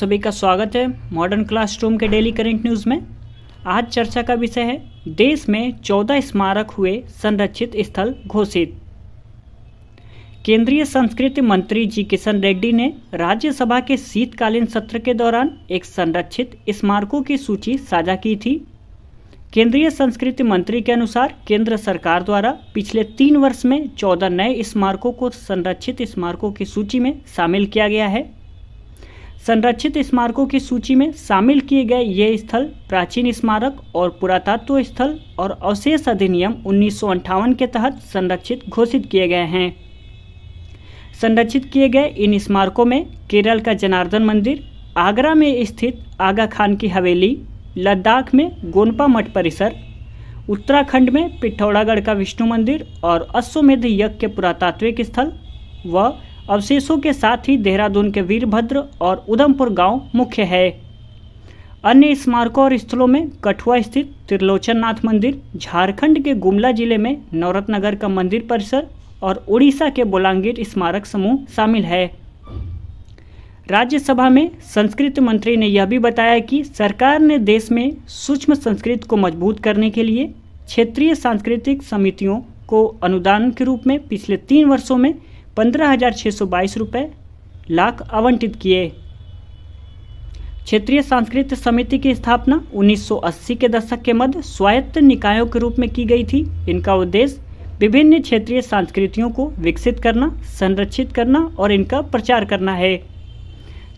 सभी का स्वागत है मॉडर्न क्लासरूम के डेली करंट न्यूज़ में आज चर्चा का विषय है देश में 14 स्मारक हुए संरक्षित स्थल घोषित केंद्रीय संस्कृति मंत्री जी किशन रेड्डी ने राज्यसभा के शीतकालीन सत्र के दौरान एक संरक्षित स्मारकों की सूची साझा की थी केंद्रीय संस्कृति मंत्री के अनुसार केंद्र सरकार द्वारा पिछले तीन वर्ष में चौदह नए स्मारकों को संरक्षित स्मारकों की सूची में शामिल किया गया है संरक्षित स्मारकों की सूची में शामिल किए गए ये स्थल प्राचीन स्मारक और पुरातत्व स्थल और अवशेष अधिनियम उन्नीस के तहत संरक्षित घोषित किए गए हैं संरक्षित किए गए इन स्मारकों में केरल का जनार्दन मंदिर आगरा में स्थित आगा खान की हवेली लद्दाख में गोनपा मठ परिसर उत्तराखंड में पिठौरागढ़ का विष्णु मंदिर और अश्वमेध यज्ञ के पुरातात्विक स्थल व अवशेषों के साथ ही देहरादून के वीरभद्र और उधमपुर गांव मुख्य है अन्य स्मारकों और स्थलों में कठुआ स्थित त्रिलोचन नाथ मंदिर झारखंड के गुमला जिले में नौरतनगर का मंदिर परिसर और उड़ीसा के बोलांगीर स्मारक समूह शामिल है राज्यसभा में संस्कृत मंत्री ने यह भी बताया कि सरकार ने देश में सूक्ष्म संस्कृत को मजबूत करने के लिए क्षेत्रीय सांस्कृतिक समितियों को अनुदान के रूप में पिछले तीन वर्षों में पंद्रह हजार सौ बाईस रुपये लाख आवंटित किए क्षेत्रीय सांस्कृतिक समिति की स्थापना 1980 के दशक के मध्य स्वायत्त निकायों के रूप में की गई थी इनका उद्देश्य विभिन्न क्षेत्रीय संस्कृतियों को विकसित करना संरक्षित करना और इनका प्रचार करना है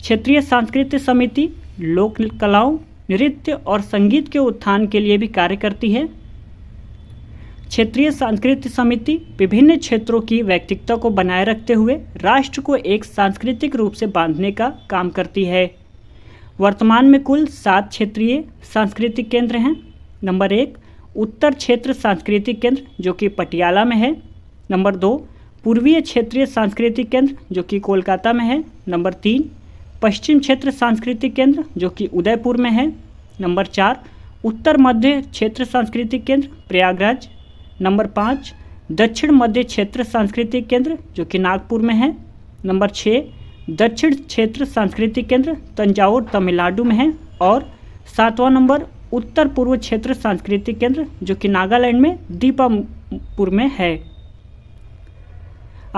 क्षेत्रीय सांस्कृतिक समिति लोक कलाओं नृत्य और संगीत के उत्थान के लिए भी कार्य करती है क्षेत्रीय सांस्कृतिक समिति विभिन्न क्षेत्रों की वैयक्तिकता को बनाए रखते हुए राष्ट्र को एक सांस्कृतिक रूप से बांधने का काम करती है वर्तमान में कुल सात क्षेत्रीय सांस्कृतिक केंद्र हैं नंबर एक उत्तर क्षेत्र सांस्कृतिक केंद्र जो कि पटियाला में है नंबर दो पूर्वीय क्षेत्रीय सांस्कृतिक केंद्र जो कि कोलकाता में है नंबर तीन पश्चिम क्षेत्र सांस्कृतिक केंद्र जो कि उदयपुर में है नंबर चार उत्तर मध्य क्षेत्र सांस्कृतिक केंद्र प्रयागराज नंबर पाँच दक्षिण मध्य क्षेत्र सांस्कृतिक केंद्र जो कि नागपुर में है नंबर छः दक्षिण क्षेत्र सांस्कृतिक केंद्र तंजावुर तमिलनाडु में है और सातवां नंबर उत्तर पूर्व क्षेत्र सांस्कृतिक केंद्र जो कि नागालैंड में दीपापुर में है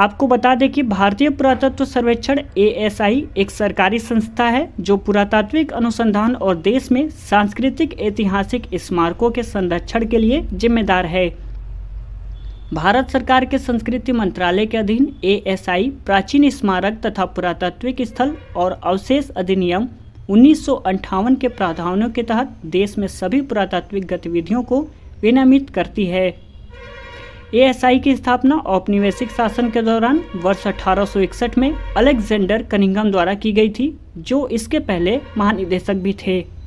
आपको बता दें कि भारतीय पुरातत्व सर्वेक्षण ए एक सरकारी संस्था है जो पुरातात्विक अनुसंधान और देश में सांस्कृतिक ऐतिहासिक स्मारकों के संरक्षण के लिए जिम्मेदार है भारत सरकार के संस्कृति मंत्रालय के अधीन एएसआई प्राचीन स्मारक तथा पुरातात्विक स्थल और अवशेष अधिनियम उन्नीस के प्रावधानों के तहत देश में सभी पुरातात्विक गतिविधियों को विनियमित करती है एएसआई की स्थापना औपनिवेशिक शासन के दौरान वर्ष 1861 में अलेक्जेंडर कनिंगम द्वारा की गई थी जो इसके पहले महानिदेशक भी थे